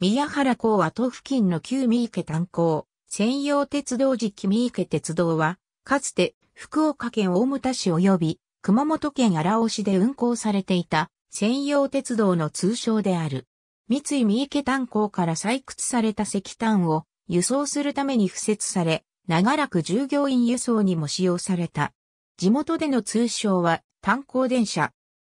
宮原港は都付近の旧三池炭鉱、専用鉄道時期三池鉄道は、かつて福岡県大牟田市及び熊本県荒尾市で運行されていた専用鉄道の通称である。三井三池炭鉱から採掘された石炭を輸送するために付設され、長らく従業員輸送にも使用された。地元での通称は炭鉱電車。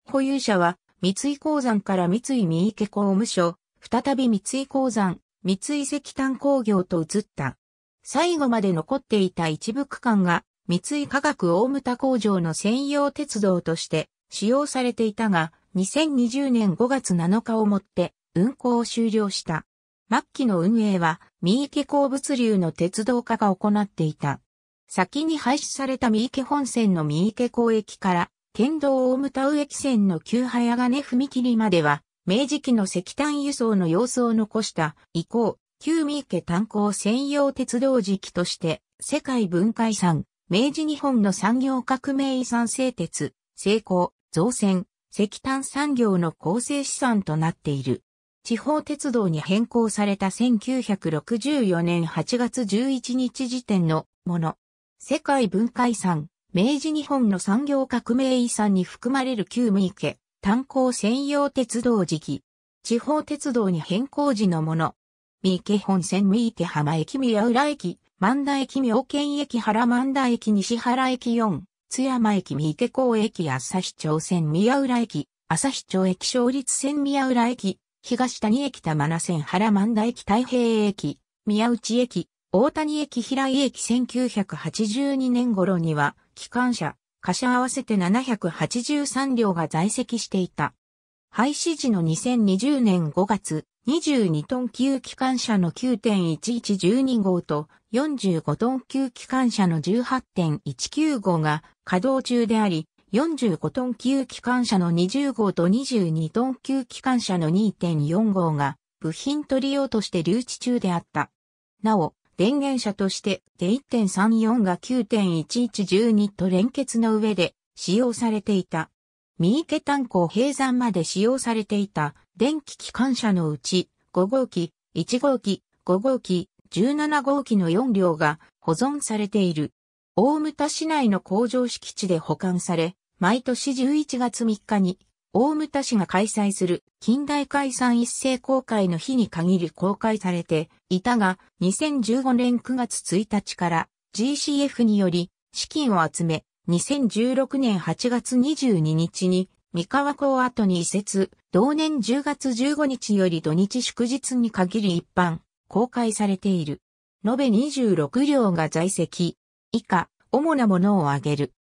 保有者は三井鉱山から三井三池工務所、再び三井鉱山、三井石炭工業と移った。最後まで残っていた一部区間が三井化学大牟田工場の専用鉄道として使用されていたが、2020年5月7日をもって運行を終了した。末期の運営は三池鉱物流の鉄道化が行っていた。先に廃止された三池本線の三池港駅から、県道大牟田上駅線の旧早金踏切までは、明治期の石炭輸送の様子を残した以降、旧三池炭鉱専用鉄道時期として世界文化遺産、明治日本の産業革命遺産製鉄、成功、造船、石炭産業の構成資産となっている。地方鉄道に変更された1964年8月11日時点のもの。世界文化遺産、明治日本の産業革命遺産に含まれる旧三池、炭鉱専用鉄道時期。地方鉄道に変更時のもの。三池本線三池浜駅宮浦駅、万田駅妙見駅原万田駅西原駅4、津山駅三池港駅朝日町線宮浦駅、朝日町駅勝立線宮浦駅、東谷駅玉名線原万田駅太平駅、宮内駅、大谷駅平井駅1982年頃には、機関車、貨車合わせて783両が在籍していた。廃止時の2020年5月、22トン級機関車の9.1112号と45トン級機関車の18.19号が稼働中であり、45トン級機関車の20号と22トン級機関車の2.4号が部品取り用として留置中であった。なお、電源車としてで1.34が9.1112と連結の上で使用されていた。三池炭鉱閉山まで使用されていた電気機関車のうち5号機、1号機、5号機、17号機の4両が保存されている。大牟田市内の工場敷地で保管され、毎年11月3日に大牟田市が開催する近代解散一斉公開の日に限り公開されていたが、2015年9月1日から GCF により資金を集め、2016年8月22日に三河港跡に移設、同年10月15日より土日祝日に限り一般、公開されている。延べ26両が在籍。以下、主なものを挙げる。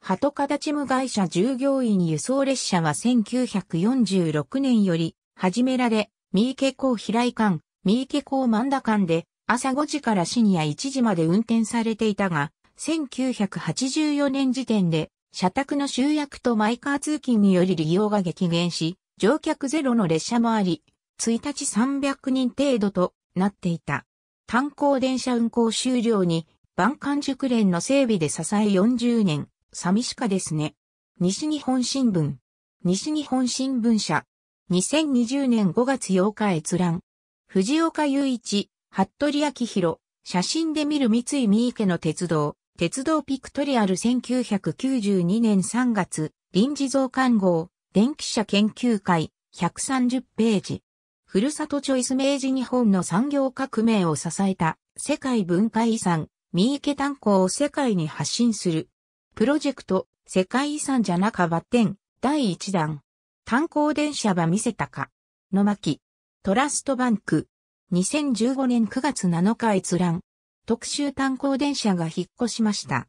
鳩形チム会社従業員輸送列車は1946年より始められ、三池港平井間、三池港万田間で朝5時から深夜1時まで運転されていたが、1984年時点で社宅の集約とマイカー通勤により利用が激減し、乗客ゼロの列車もあり、1日300人程度となっていた。炭鉱電車運行終了に、万環熟練の整備で支え40年、寂しかですね。西日本新聞。西日本新聞社。2020年5月8日閲覧。藤岡雄一、服部明弘。写真で見る三井三池の鉄道。鉄道ピクトリアル1992年3月。臨時増刊号。電気車研究会。130ページ。ふるさとチョイス明治日本の産業革命を支えた世界文化遺産、三池炭鉱を世界に発信するプロジェクト、世界遺産じゃなかばてん、第1弾。炭鉱電車ば見せたか。野巻。トラストバンク。2015年9月7日閲覧。特集炭鉱電車が引っ越しました。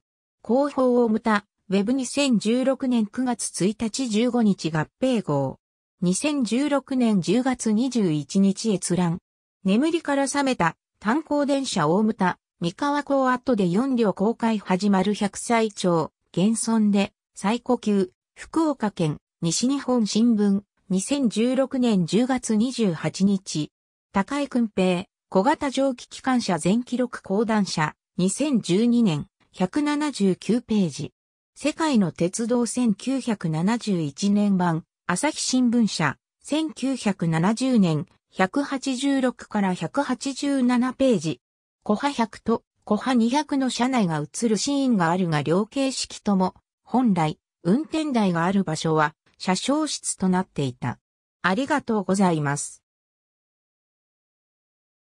広報をむた、ウェブ2016年9月1日15日合併号。2016年10月21日閲覧。眠りから覚めた炭鉱電車大牟田、三河港跡で4両公開始まる100歳町。現存で、最古級、福岡県、西日本新聞、2016年10月28日、高井君平、小型蒸気機関車全記録講談社、2012年、179ページ。世界の鉄道1971年版、朝日新聞社、1970年、186から187ページ。小葉100と、コハ200の車内が映るシーンがあるが両形式とも、本来、運転台がある場所は、車掌室となっていた。ありがとうございます。